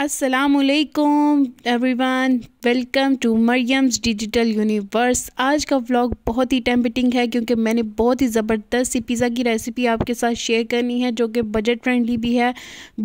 असलकुम everyone welcome to Maryam's digital universe आज का व्लॉग बहुत ही टेम्पटिंग है क्योंकि मैंने बहुत ही ज़बरदस्त सी पिज़्ज़ा की रेसिपी आपके साथ शेयर करनी है जो कि बजट फ्रेंडली भी है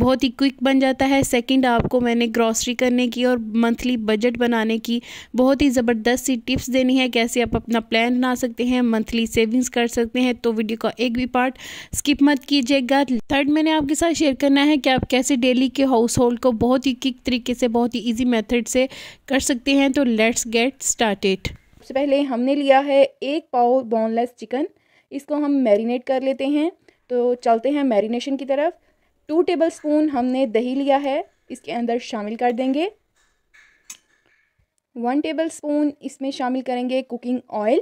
बहुत ही क्विक बन जाता है सेकंड आपको मैंने ग्रॉसरी करने की और मंथली बजट बनाने की बहुत ही ज़बरदस्त सी टिप्स देनी है कैसे आप अपना प्लान बना सकते हैं मंथली सेविंग्स कर सकते हैं तो वीडियो का एक भी पार्ट स्किप मत कीजिएगा थर्ड मैंने आपके साथ शेयर करना है कि आप कैसे डेली के हाउस होल्ड को बहुत बहुत ही किक तरीके से बहुत ही ईजी मेथड से कर सकते हैं तो लेट्स गेट स्टार्टेड सबसे पहले हमने लिया है एक पाव बोनलेस चिकन इसको हम मैरिनेट कर लेते हैं तो चलते हैं मैरिनेशन की तरफ टू टेबल स्पून हमने दही लिया है इसके अंदर शामिल कर देंगे वन टेबल स्पून इसमें शामिल करेंगे कुकिंग ऑयल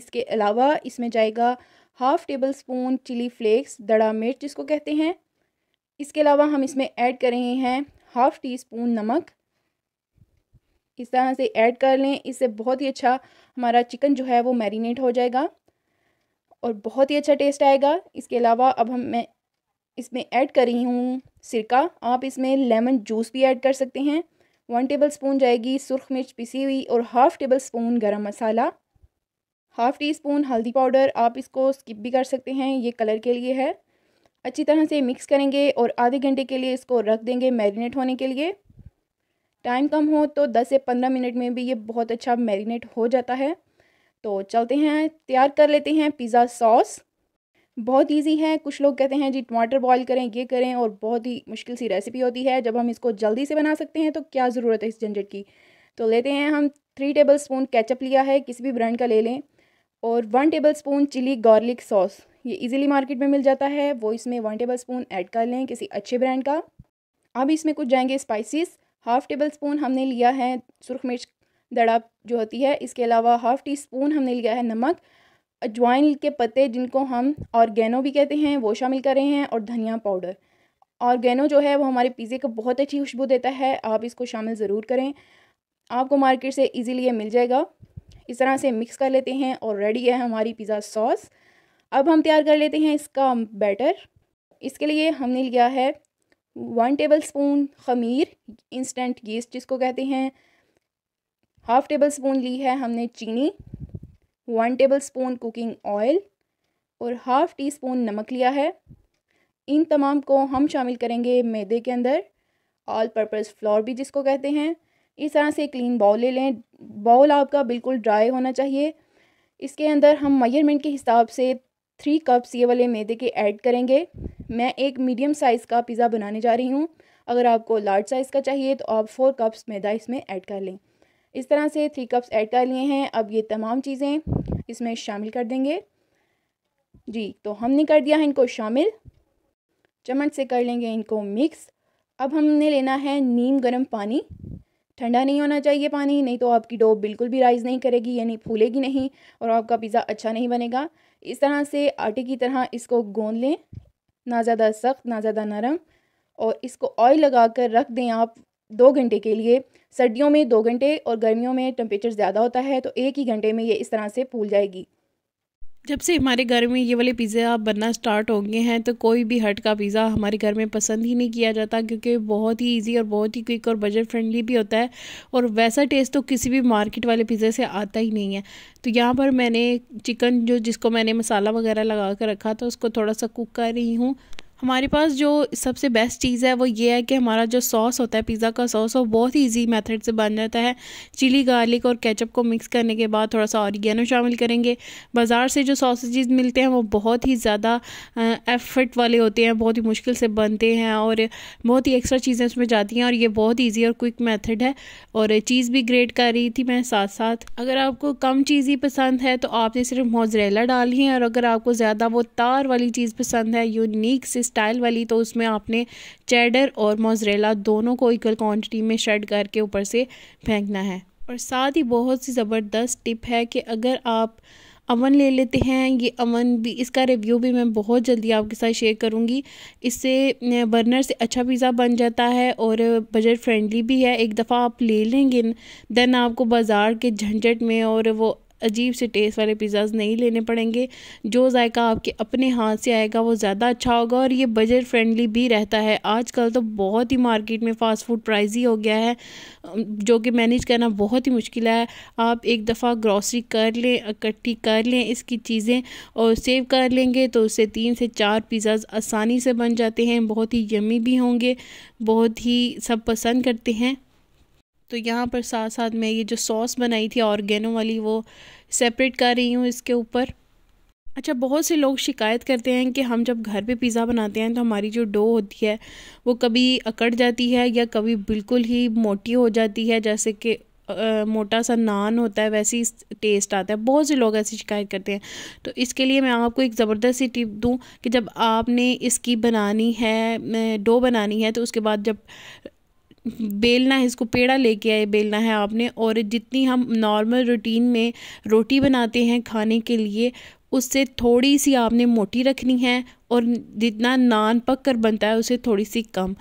इसके अलावा इसमें जाएगा half tablespoon chilli flakes दड़ा मिर्च जिसको कहते हैं इसके अलावा हम इसमें ऐड कर रहे हैं हाफ़ टी स्पून नमक इस तरह से ऐड कर लें इससे बहुत ही अच्छा हमारा चिकन जो है वो मैरिनेट हो जाएगा और बहुत ही अच्छा टेस्ट आएगा इसके अलावा अब हम मैं इसमें ऐड कर रही हूँ सिरका आप इसमें लेमन जूस भी ऐड कर सकते हैं वन टेबल स्पून जाएगी सुरख मिर्च पिसी हुई और half tablespoon garam masala half teaspoon हल्दी पाउडर आप इसको स्किप भी कर सकते हैं ये कलर के लिए है अच्छी तरह से मिक्स करेंगे और आधे घंटे के लिए इसको रख देंगे मैरिनेट होने के लिए टाइम कम हो तो 10 से 15 मिनट में भी ये बहुत अच्छा मैरिनेट हो जाता है तो चलते हैं तैयार कर लेते हैं पिज़्ज़ा सॉस बहुत इजी है कुछ लोग कहते हैं जी टमाटर बॉईल करें ये करें और बहुत ही मुश्किल सी रेसिपी होती है जब हम इसको जल्दी से बना सकते हैं तो क्या ज़रूरत है इस झंझट की तो लेते हैं हम थ्री टेबल स्पून लिया है किसी भी ब्रांड का ले लें और one tablespoon chilli garlic sauce ये इजीली मार्केट में मिल जाता है वो इसमें वन टेबल स्पून ऐड कर लें किसी अच्छे ब्रांड का अब इसमें कुछ जाएंगे स्पाइसेस हाफ़ टेबल स्पून हमने लिया है सुरख मिर्च दड़ाप जो होती है इसके अलावा हाफ़ टी स्पून हमने लिया है नमक अजवाइन के पत्ते जिनको हम ऑर्गेनो भी कहते हैं वो शामिल कर रहे हैं और धनिया पाउडर ऑर्गेनो जो है वो हमारे पिज़्ज़े को बहुत अच्छी खुशबू देता है आप इसको शामिल ज़रूर करें आपको मार्केट से इजीली ये मिल जाएगा इस तरह से मिक्स कर लेते हैं और रेडी है हमारी पिज़्ज़ा सॉस अब हम तैयार कर लेते हैं इसका बैटर इसके लिए हमने लिया है वन टेबल स्पून खमीर इंस्टेंट गेस्ट जिसको कहते हैं हाफ़ टेबल स्पून ली है हमने चीनी one tablespoon cooking oil और हाफ़ टी स्पून नमक लिया है इन तमाम को हम शामिल करेंगे मैदे के अंदर ऑल पर्पज़ फ्लोर भी जिसको कहते हैं इस तरह से क्लीन बाउल ले लें बाउल आपका बिल्कुल ड्राई होना चाहिए इसके अंदर हम मेजरमेंट के हिसाब से थ्री कप्स ये वाले मैदे के ऐड करेंगे मैं एक मीडियम साइज़ का पिज़्ज़ा बनाने जा रही हूँ अगर आपको लार्ज साइज़ का चाहिए तो आप फोर कप्स मैदा इसमें ऐड कर लें इस तरह से थ्री कप्स ऐड कर लिए हैं अब ये तमाम चीज़ें इसमें शामिल कर देंगे जी तो हमने कर दिया है इनको शामिल चमट से कर लेंगे इनको मिक्स अब हमने लेना है नीम गर्म पानी ठंडा नहीं होना चाहिए पानी नहीं तो आपकी डो बिल्कुल भी राइज़ नहीं करेगी यानी फूलेगी नहीं और आपका पिज़्ज़ा अच्छा नहीं बनेगा इस तरह से आटे की तरह इसको गोंद लें ना ज़्यादा सख्त ना ज़्यादा नरम और इसको ऑयल लगा कर रख दें आप दो घंटे के लिए सर्दियों में दो घंटे और गर्मियों में टेम्परेचर ज़्यादा होता है तो एक ही घंटे में ये इस तरह से फूल जाएगी जब से हमारे घर में ये वाले पिज़्ज़ा बनना स्टार्ट हो गए हैं तो कोई भी हट का पिज़्ज़ा हमारे घर में पसंद ही नहीं किया जाता क्योंकि बहुत ही इजी और बहुत ही क्विक और बजट फ्रेंडली भी होता है और वैसा टेस्ट तो किसी भी मार्केट वाले पिज़्ज़े से आता ही नहीं है तो यहाँ पर मैंने चिकन जो जिसको मैंने मसाला वगैरह लगा कर रखा था उसको थोड़ा सा कुक कर रही हूँ हमारे पास जो सबसे बेस्ट चीज़ है वो ये है कि हमारा जो सॉस होता है पिज़्ज़ा का सॉस वो बहुत ही ईजी मेथड से बन जाता है चिली गार्लिक और केचप को मिक्स करने के बाद थोड़ा सा ऑरिगेनो शामिल करेंगे बाज़ार से जो सॉसेज मिलते हैं वो बहुत ही ज़्यादा एफर्ट वाले होते हैं बहुत ही मुश्किल से बनते हैं और बहुत ही एक्स्ट्रा चीज़ें उसमें जाती हैं और ये बहुत ईजी और क्विक मैथड है और चीज़ भी ग्रेट कर रही थी मैं साथ साथ अगर आपको कम चीज़ ही पसंद है तो आपने सिर्फ मोजरेला डाली है और अगर आपको ज़्यादा वो तार वाली चीज़ पसंद है यूनिक सिस्टम स्टाइल वाली तो उसमें आपने चेडर और मोजरेला दोनों को इक्वल क्वांटिटी में शेड करके ऊपर से फेंकना है और साथ ही बहुत सी ज़बरदस्त टिप है कि अगर आप अमन ले लेते हैं ये अमन भी इसका रिव्यू भी मैं बहुत जल्दी आपके साथ शेयर करूँगी इससे बर्नर से अच्छा पिज़्ज़ा बन जाता है और बजट फ्रेंडली भी है एक दफ़ा आप ले लेंगे देन आपको बाज़ार के झंझट में और वो अजीब से टेस्ट वाले पिज़्ज़ाज नहीं लेने पड़ेंगे जो जायका आपके अपने हाथ से आएगा वो ज़्यादा अच्छा होगा और ये बजट फ्रेंडली भी रहता है आजकल तो बहुत ही मार्केट में फ़ास्ट फूड प्राइज़ ही हो गया है जो कि मैनेज करना बहुत ही मुश्किल है आप एक दफ़ा ग्रॉसरी कर लें इकट्ठी कर लें इसकी चीज़ें और सेव कर लेंगे तो उससे तीन से चार पिज़्ज़ाज आसानी से बन जाते हैं बहुत ही यमी भी होंगे बहुत ही सब पसंद करते हैं तो यहाँ पर साथ साथ मैं ये जो सॉस बनाई थी ऑर्गेनो वाली वो सेपरेट कर रही हूँ इसके ऊपर अच्छा बहुत से लोग शिकायत करते हैं कि हम जब घर पे पिज़्ज़ा बनाते हैं तो हमारी जो डो होती है वो कभी अकड़ जाती है या कभी बिल्कुल ही मोटी हो जाती है जैसे कि आ, मोटा सा नान होता है वैसे ही टेस्ट आता है बहुत से लोग ऐसी शिकायत करते हैं तो इसके लिए मैं आपको एक ज़बरदस्त सी टिप दूं कि जब आपने इसकी बनानी है डो बनानी है तो उसके बाद जब बेलना है इसको पेड़ा लेके आए बेलना है आपने और जितनी हम नॉर्मल रूटीन में रोटी बनाते हैं खाने के लिए उससे थोड़ी सी आपने मोटी रखनी है और जितना नान पक कर बनता है उसे थोड़ी सी कम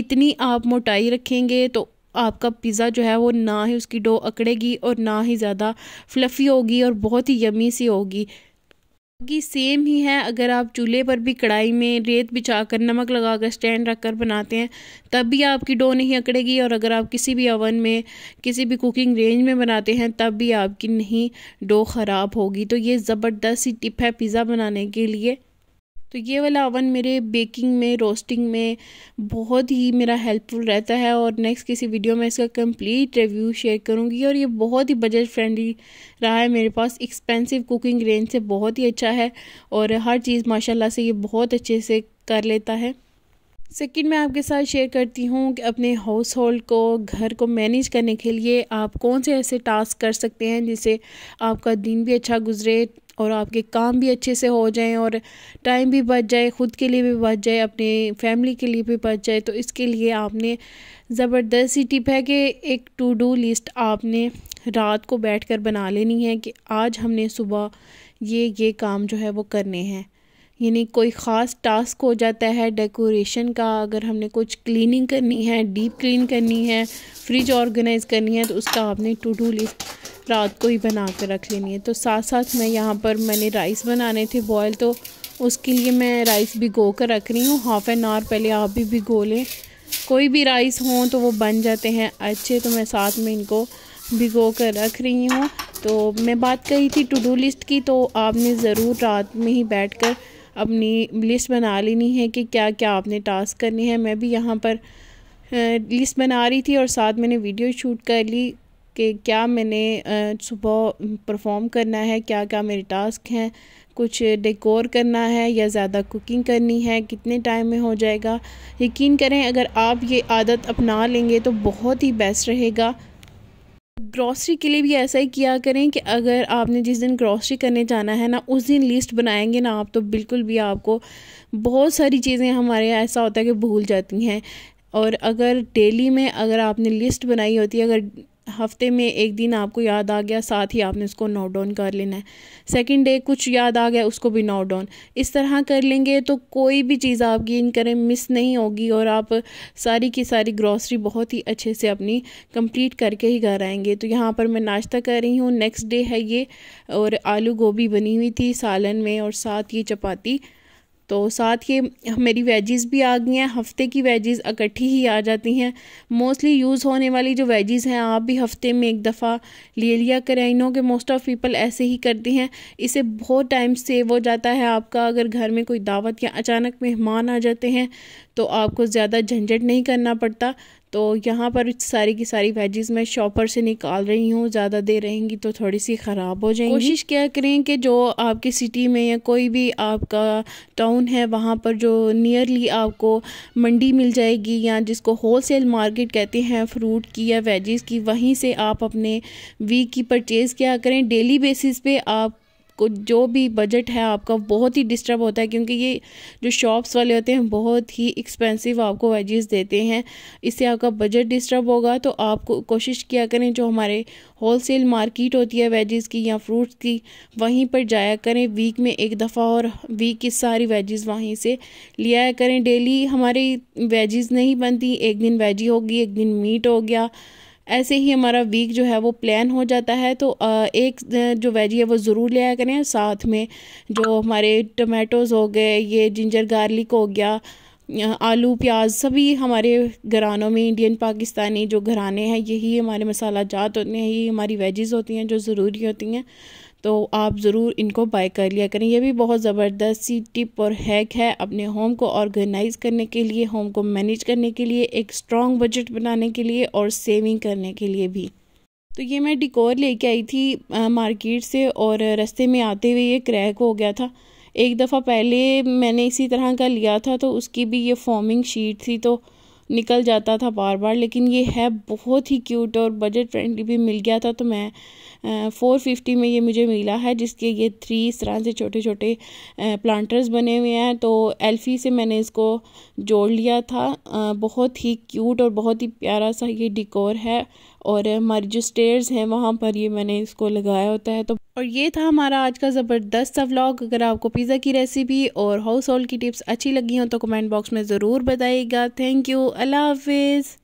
इतनी आप मोटाई रखेंगे तो आपका पिज़्ज़ा जो है वो ना ही उसकी डो अकड़ेगी और ना ही ज़्यादा फ्लफ़ी होगी और बहुत ही यमी सी होगी बाकी सेम ही है अगर आप चूल्हे पर भी कढ़ाई में रेत बिछा कर नमक लगा कर स्टैंड रख कर बनाते हैं तब भी आपकी डो नहीं अकड़ेगी और अगर आप किसी भी ओवन में किसी भी कुकिंग रेंज में बनाते हैं तब भी आपकी नहीं डो ख़राब होगी तो ये ज़बरदस्त सी टिप है पिज़्ज़ा बनाने के लिए तो ये वाला अवन मेरे बेकिंग में रोस्टिंग में बहुत ही मेरा हेल्पफुल रहता है और नेक्स्ट किसी वीडियो में इसका कंप्लीट रिव्यू शेयर करूँगी और ये बहुत ही बजट फ्रेंडली रहा है मेरे पास एक्सपेंसिव कुकिंग रेंज से बहुत ही अच्छा है और हर चीज़ माशाल्लाह से ये बहुत अच्छे से कर लेता है सेकेंड मैं आपके साथ शेयर करती हूँ कि अपने हाउस होल्ड को घर को मैनेज करने के लिए आप कौन से ऐसे टास्क कर सकते हैं जिससे आपका दिन भी अच्छा गुजरे और आपके काम भी अच्छे से हो जाएं और टाइम भी बच जाए ख़ुद के लिए भी बच जाए अपने फैमिली के लिए भी बच जाए तो इसके लिए आपने ज़बरदस्त ही टिप है कि एक टू डू लिस्ट आपने रात को बैठकर बना लेनी है कि आज हमने सुबह ये ये काम जो है वो करने हैं यानी कोई ख़ास टास्क हो जाता है डेकोरेशन का अगर हमने कुछ क्लीनिंग करनी है डीप क्लीन करनी है फ्रिज ऑर्गेनाइज़ करनी है तो उसका आपने टू डू लिस्ट रात को ही बना कर रख लेनी है तो साथ साथ मैं यहाँ पर मैंने राइस बनाने थे बॉयल तो उसके लिए मैं राइस भिगो कर रख रही हूँ हाफ़ एन आवर पहले आप भी भिगो लें कोई भी राइस हों तो वो बन जाते हैं अच्छे तो मैं साथ में इनको भिगो कर रख रही हूँ तो मैं बात कही थी टू डू लिस्ट की तो आपने ज़रूर रात में ही बैठ कर अपनी लिस्ट बना लेनी है कि क्या क्या आपने टास्क करनी है मैं भी यहाँ पर लिस्ट बना रही थी और साथ मैंने वीडियो शूट कर ली कि क्या मैंने सुबह परफॉर्म करना है क्या क्या मेरे टास्क हैं कुछ डेकोर करना है या ज़्यादा कुकिंग करनी है कितने टाइम में हो जाएगा यकीन करें अगर आप ये आदत अपना लेंगे तो बहुत ही बेस्ट रहेगा ग्रॉसरी के लिए भी ऐसा ही किया करें कि अगर आपने जिस दिन ग्रॉसरी करने जाना है ना उस दिन लिस्ट बनाएंगे ना आप तो बिल्कुल भी आपको बहुत सारी चीज़ें हमारे यहाँ ऐसा होता है कि भूल जाती हैं और अगर डेली में अगर आपने लिस्ट बनाई होती है अगर हफ्ते में एक दिन आपको याद आ गया साथ ही आपने उसको नोट डाउन कर लेना है सेकंड डे कुछ याद आ गया उसको भी नोट डाउन इस तरह कर लेंगे तो कोई भी चीज़ आपकी इन करें मिस नहीं होगी और आप सारी की सारी ग्रॉसरी बहुत ही अच्छे से अपनी कंप्लीट करके ही घर आएंगे तो यहाँ पर मैं नाश्ता कर रही हूँ नेक्स्ट डे है ये और आलू गोभी बनी हुई थी सालन में और साथ ये चपाती तो साथ ये मेरी वेजीज़ भी आ गई हैं हफ्ते की वेजीज़ इकट्ठी ही आ जाती हैं मोस्टली यूज़ होने वाली जो वेजीज़ हैं आप भी हफ्ते में एक दफ़ा ले लिया करें आई के मोस्ट ऑफ़ पीपल ऐसे ही करती हैं इसे बहुत टाइम सेव हो जाता है आपका अगर घर में कोई दावत या अचानक मेहमान आ जाते हैं तो आपको ज़्यादा झंझट नहीं करना पड़ता तो यहाँ पर सारी की सारी वेजेस मैं शॉपर से निकाल रही हूँ ज़्यादा देर रहेंगी तो थोड़ी सी ख़राब हो जाएंगी कोशिश क्या करें कि जो आपकी सिटी में या कोई भी आपका टाउन है वहाँ पर जो नियरली आपको मंडी मिल जाएगी या जिसको होल सेल मार्केट कहते हैं फ्रूट की या वेजेस की वहीं से आप अपने वीक की परचेज़ क्या करें डेली बेसिस पे आप को जो भी बजट है आपका बहुत ही डिस्टर्ब होता है क्योंकि ये जो शॉप्स वाले होते हैं बहुत ही एक्सपेंसिव आपको वेजेस देते हैं इससे आपका बजट डिस्टर्ब होगा तो आपको कोशिश किया करें जो हमारे होलसेल मार्केट होती है वेजेस की या फ्रूट्स की वहीं पर जाया करें वीक में एक दफ़ा और वीक की सारी वेजेस वहीं से लिया करें डेली हमारी वेजेस नहीं बनती एक दिन वेजी होगी एक दिन मीट हो गया ऐसे ही हमारा वीक जो है वो प्लान हो जाता है तो एक जो वेजी है वो ज़रूर ले आया करें साथ में जो हमारे टमाटोज़ हो गए ये जिंजर गार्लिक हो गया आलू प्याज सभी हमारे घरानों में इंडियन पाकिस्तानी जो घराने हैं यही हमारे मसाला जात होते हैं यही हमारी वेजेस होती हैं जो ज़रूरी होती हैं तो आप ज़रूर इनको बाय कर लिया करें यह भी बहुत ज़बरदस्त सी टिप और हैक है अपने होम को ऑर्गेनाइज़ करने के लिए होम को मैनेज करने के लिए एक स्ट्रॉन्ग बजट बनाने के लिए और सेविंग करने के लिए भी तो ये मैं डिकोर लेके आई थी आ, मार्केट से और रस्ते में आते हुए ये क्रैक हो गया था एक दफ़ा पहले मैंने इसी तरह का लिया था तो उसकी भी ये फॉर्मिंग शीट थी तो निकल जाता था बार बार लेकिन ये है बहुत ही क्यूट और बजट फ्रेंडली भी मिल गया था तो मैं फ़ोर फिफ्टी में ये मुझे मिला है जिसके ये थ्री इस तरह से छोटे छोटे प्लांटर्स बने हुए हैं तो एल्फ़ी से मैंने इसको जोड़ लिया था बहुत ही क्यूट और बहुत ही प्यारा सा ये डिकोर है और हमारी जो स्टेयर्स हैं वहाँ पर ये मैंने इसको लगाया होता है तो और ये था हमारा आज का ज़बरदस्त सा व्लॉग अगर आपको पिज़्ज़ा की रेसिपी और हाउस होल्ड की टिप्स अच्छी लगी हों तो कमेंट बॉक्स में ज़रूर बताइएगा थैंक यू अल्लाह हाफिज़